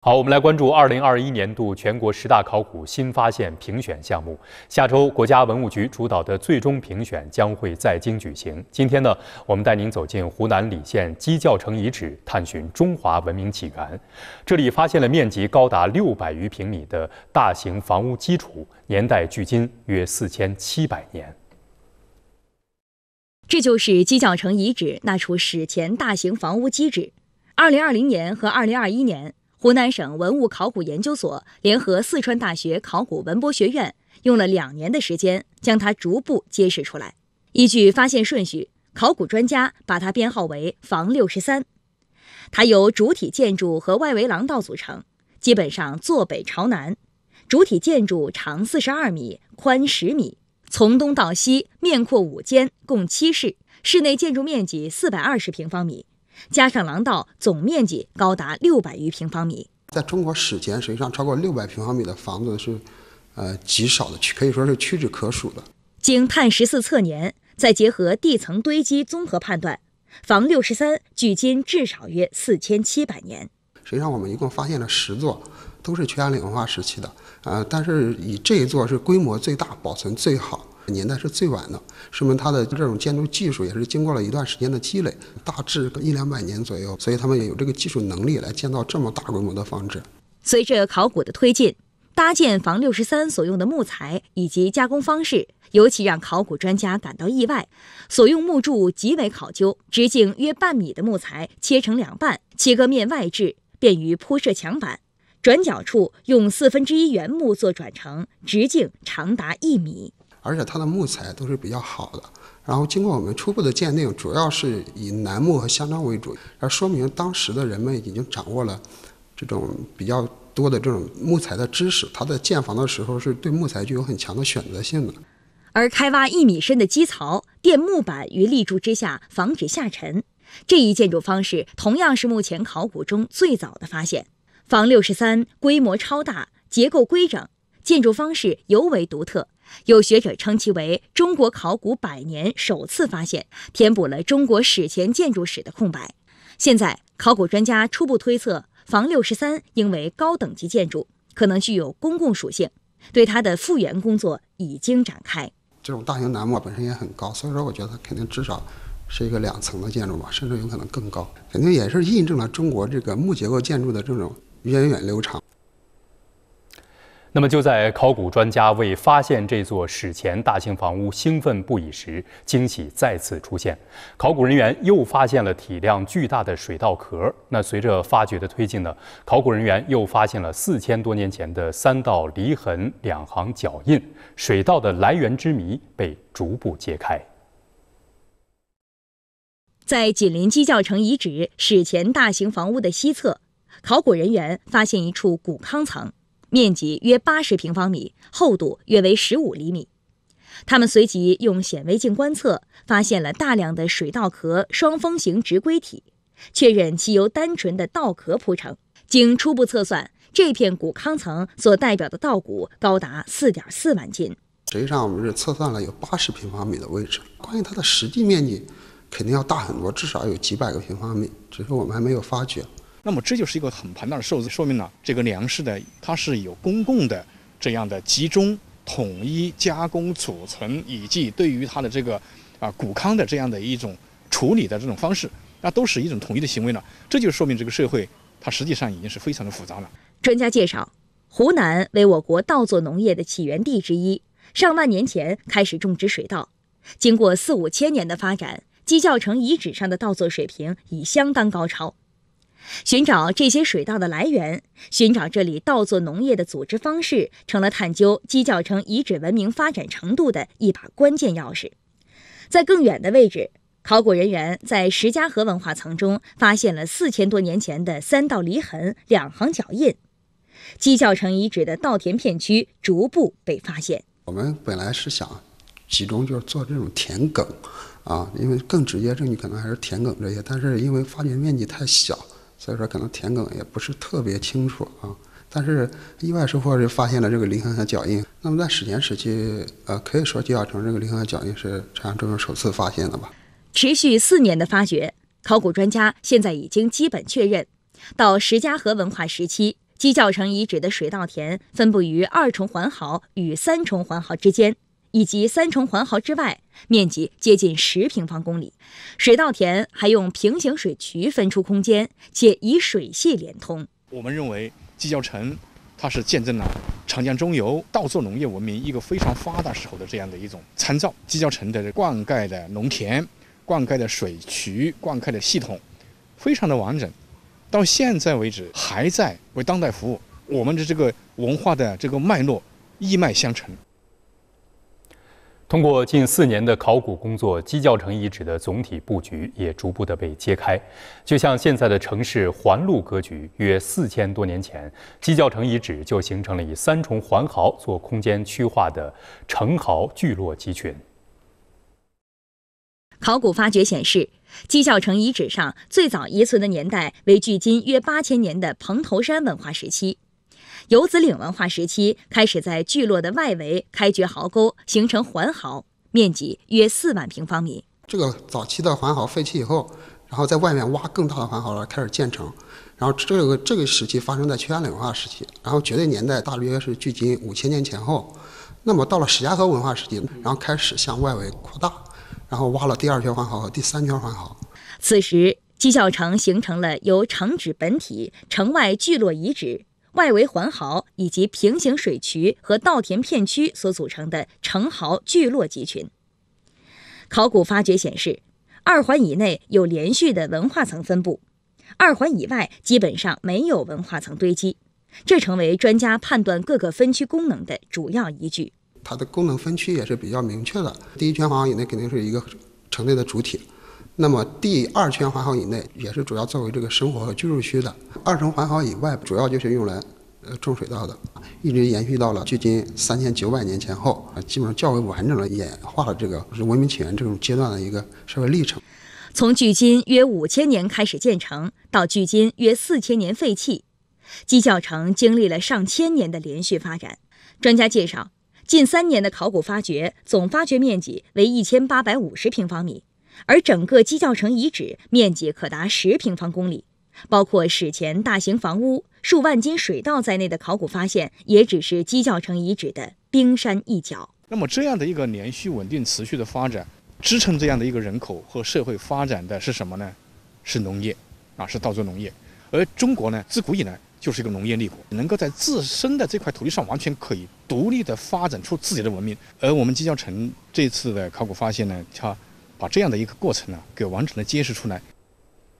好，我们来关注二零二一年度全国十大考古新发现评选项目。下周，国家文物局主导的最终评选将会在京举行。今天呢，我们带您走进湖南澧县鸡叫城遗址，探寻中华文明起源。这里发现了面积高达六百余平米的大型房屋基础，年代距今约四千七百年。这就是鸡叫城遗址那处史前大型房屋基址。二零二零年和二零二一年。湖南省文物考古研究所联合四川大学考古文博学院，用了两年的时间，将它逐步揭示出来。依据发现顺序，考古专家把它编号为房六十三。它由主体建筑和外围廊道组成，基本上坐北朝南。主体建筑长四十二米，宽十米，从东到西面阔五间，共七室，室内建筑面积四百二十平方米。加上廊道，总面积高达六百余平方米。在中国史前，实际上超过六百平方米的房子是，呃，极少的，可以说是屈指可数的。经碳十四测年，再结合地层堆积综合判断，房六十三距今至少约四千七百年。实际上，我们一共发现了十座，都是全家岭文化时期的，呃，但是以这一座是规模最大、保存最好。年代是最晚的，说明它的这种建筑技术也是经过了一段时间的积累，大致一两百年左右，所以他们也有这个技术能力来建造这么大规模的房子。随着考古的推进，搭建房六十三所用的木材以及加工方式，尤其让考古专家感到意外。所用木柱极为考究，直径约半米的木材切成两半，切割面外置，便于铺设墙板。转角处用四分之一圆木做转成，直径长达一米。而且它的木材都是比较好的，然后经过我们初步的鉴定，主要是以楠木和香樟为主，而说明当时的人们已经掌握了这种比较多的这种木材的知识。它在建房的时候是对木材具有很强的选择性的。而开挖一米深的基槽，垫木板于立柱之下，防止下沉。这一建筑方式同样是目前考古中最早的发现。房六十三规模超大，结构规整，建筑方式尤为独特。有学者称其为中国考古百年首次发现，填补了中国史前建筑史的空白。现在，考古专家初步推测，房六十三应为高等级建筑，可能具有公共属性。对它的复原工作已经展开。这种大型楠木本身也很高，所以说我觉得它肯定至少是一个两层的建筑吧，甚至有可能更高，肯定也是印证了中国这个木结构建筑的这种源远流长。那么就在考古专家为发现这座史前大型房屋兴奋不已时，惊喜再次出现。考古人员又发现了体量巨大的水稻壳。那随着发掘的推进呢？考古人员又发现了四千多年前的三道犁痕、两行脚印。水稻的来源之谜被逐步揭开。在紧邻鸡叫城遗址史前大型房屋的西侧，考古人员发现一处古康层。面积约八十平方米，厚度约为十五厘米。他们随即用显微镜观测，发现了大量的水稻壳双峰形植硅体，确认其由单纯的稻壳铺成。经初步测算，这片谷糠层所代表的稻谷高达四点四万斤。实际上，我们是测算了有八十平方米的位置，关于它的实际面积，肯定要大很多，至少有几百个平方米，只是我们还没有发掘。那么这就是一个很庞大的数字，说明了这个粮食的它是有公共的这样的集中统一加工储存以及对于它的这个啊谷糠的这样的一种处理的这种方式，那都是一种统一的行为呢。这就说明这个社会它实际上已经是非常的复杂了。专家介绍，湖南为我国稻作农业的起源地之一，上万年前开始种植水稻，经过四五千年的发展，鸡叫城遗址上的稻作水平已相当高超。寻找这些水稻的来源，寻找这里稻作农业的组织方式，成了探究鸡叫城遗址文明发展程度的一把关键钥匙。在更远的位置，考古人员在石家河文化层中发现了四千多年前的三道犁痕、两行脚印。鸡叫城遗址的稻田片区逐步被发现。我们本来是想集中就是做这种田埂，啊，因为更直接证据可能还是田埂这些，但是因为发掘面积太小。所以说，可能田埂也不是特别清楚啊。但是意外收获是发现了这个林形的脚印。那么在史前时期，呃，可以说鸡叫城这个林形的脚印是长安中游首次发现的吧？持续四年的发掘，考古专家现在已经基本确认，到石家河文化时期，鸡叫城遗址的水稻田分布于二重环壕与三重环壕之间。以及三重环壕之外，面积接近十平方公里，水稻田还用平行水渠分出空间，且以水系连通。我们认为积教城，它是见证了长江中游稻作农业文明一个非常发达时候的这样的一种参照。积教城的灌溉的农田、灌溉的水渠、灌溉的系统，非常的完整，到现在为止还在为当代服务。我们的这个文化的这个脉络一脉相承。通过近四年的考古工作，鸡叫城遗址的总体布局也逐步的被揭开。就像现在的城市环路格局，约四千多年前，鸡叫城遗址就形成了以三重环壕做空间区划的城壕聚落集群。考古发掘显示，鸡叫城遗址上最早遗存的年代为距今约八千年的蓬头山文化时期。游子岭文化时期开始在聚落的外围开掘壕沟，形成环壕，面积约四万平方米。这个早期的环壕废弃以后，然后在外面挖更大的环壕了，开始建成。然后这个这个时期发生在屈家岭文化时期，然后绝对年代大约是距今五千年前后。那么到了石家河文化时期，然后开始向外围扩大，然后挖了第二圈环壕和第三圈环壕。此时，积孝城形成了由城址本体、城外聚落遗址。外围环壕以及平行水渠和稻田片区所组成的城壕聚落集群。考古发掘显示，二环以内有连续的文化层分布，二环以外基本上没有文化层堆积，这成为专家判断各个分区功能的主要依据。它的功能分区也是比较明确的，第一圈环壕以内肯定是一个城内的主体。那么，第二圈环壕以内也是主要作为这个生活和居住区的；二层环壕以外，主要就是用来呃种水稻的，一直延续到了距今三千九百年前后，基本上较为完整的演化了这个文明起源这种阶段的一个社会历程。从距今约五千年开始建成，到距今约四千年废弃，鸡叫城经历了上千年的连续发展。专家介绍，近三年的考古发掘总发掘面积为一千八百五十平方米。而整个鸡叫城遗址面积可达十平方公里，包括史前大型房屋、数万斤水稻在内的考古发现，也只是鸡叫城遗址的冰山一角。那么，这样的一个连续、稳定、持续的发展，支撑这样的一个人口和社会发展的是什么呢？是农业，啊，是稻作农业。而中国呢，自古以来就是一个农业立国，能够在自身的这块土地上，完全可以独立地发展出自己的文明。而我们鸡叫城这次的考古发现呢，它。把这样的一个过程呢，给完整的揭示出来。